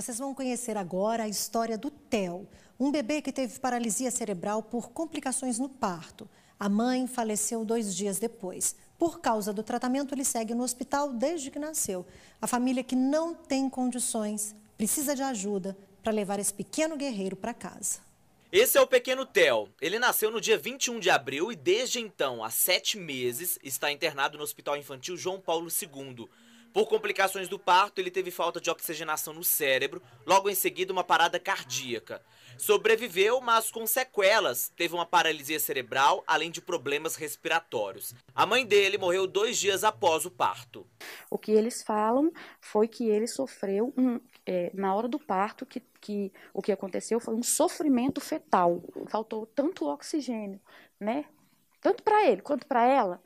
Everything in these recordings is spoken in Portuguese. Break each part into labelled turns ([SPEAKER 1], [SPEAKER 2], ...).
[SPEAKER 1] Vocês vão conhecer agora a história do Theo, um bebê que teve paralisia cerebral por complicações no parto. A mãe faleceu dois dias depois. Por causa do tratamento, ele segue no hospital desde que nasceu. A família que não tem condições precisa de ajuda para levar esse pequeno guerreiro para casa.
[SPEAKER 2] Esse é o pequeno Theo. Ele nasceu no dia 21 de abril e desde então, há sete meses, está internado no Hospital Infantil João Paulo II. Por complicações do parto, ele teve falta de oxigenação no cérebro, logo em seguida uma parada cardíaca. Sobreviveu, mas com sequelas, teve uma paralisia cerebral, além de problemas respiratórios. A mãe dele morreu dois dias após o parto.
[SPEAKER 3] O que eles falam foi que ele sofreu, um, é, na hora do parto, que, que o que aconteceu foi um sofrimento fetal. Faltou tanto oxigênio, né? Tanto para ele quanto para ela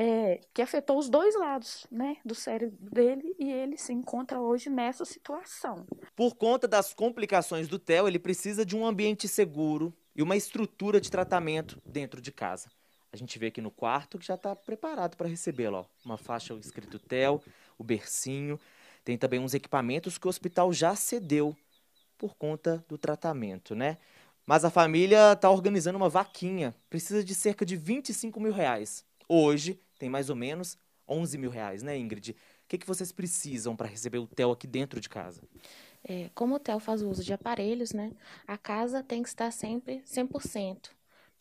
[SPEAKER 3] é, que afetou os dois lados, né, do cérebro dele e ele se encontra hoje nessa situação.
[SPEAKER 2] Por conta das complicações do Theo, ele precisa de um ambiente seguro e uma estrutura de tratamento dentro de casa. A gente vê aqui no quarto que já está preparado para recebê-lo, uma faixa escrito Theo, o bercinho, tem também uns equipamentos que o hospital já cedeu por conta do tratamento, né? Mas a família está organizando uma vaquinha, precisa de cerca de 25 mil reais hoje tem mais ou menos 11 mil reais, né, Ingrid? O que, que vocês precisam para receber o TEL aqui dentro de casa?
[SPEAKER 3] É, como o TEL faz uso de aparelhos, né, a casa tem que estar sempre 100%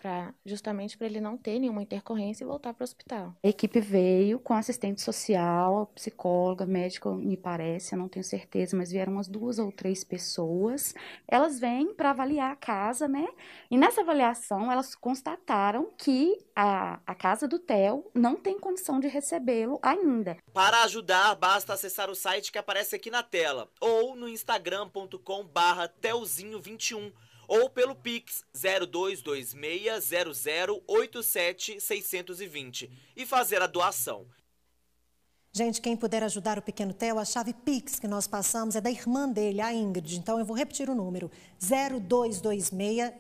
[SPEAKER 3] para justamente para ele não ter nenhuma intercorrência e voltar para o hospital. A equipe veio com assistente social, psicóloga, médico, me parece, eu não tenho certeza, mas vieram umas duas ou três pessoas. Elas vêm para avaliar a casa, né? E nessa avaliação elas constataram que a, a casa do Theo não tem condição de recebê-lo ainda.
[SPEAKER 2] Para ajudar, basta acessar o site que aparece aqui na tela ou no instagram.com/telzinho21 ou pelo Pix 02260087-620 e fazer a doação.
[SPEAKER 1] Gente, quem puder ajudar o Pequeno Theo, a chave Pix que nós passamos é da irmã dele, a Ingrid. Então eu vou repetir o número: 0226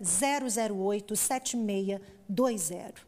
[SPEAKER 1] 008 7620.